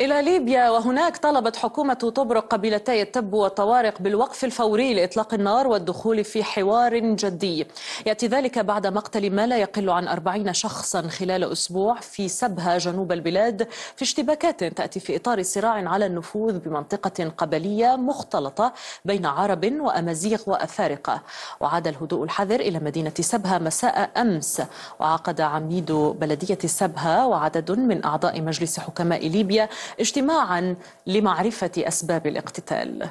إلى ليبيا وهناك طلبت حكومة طبرق قبيلتي التب والطوارق بالوقف الفوري لإطلاق النار والدخول في حوار جدي يأتي ذلك بعد مقتل ما لا يقل عن 40 شخصا خلال أسبوع في سبها جنوب البلاد في اشتباكات تأتي في إطار صراع على النفوذ بمنطقة قبلية مختلطة بين عرب وأمازيغ وأفارقة وعاد الهدوء الحذر إلى مدينة سبها مساء أمس وعقد عميد بلدية سبها وعدد من أعضاء مجلس حكماء ليبيا اجتماعا لمعرفة أسباب الاقتتال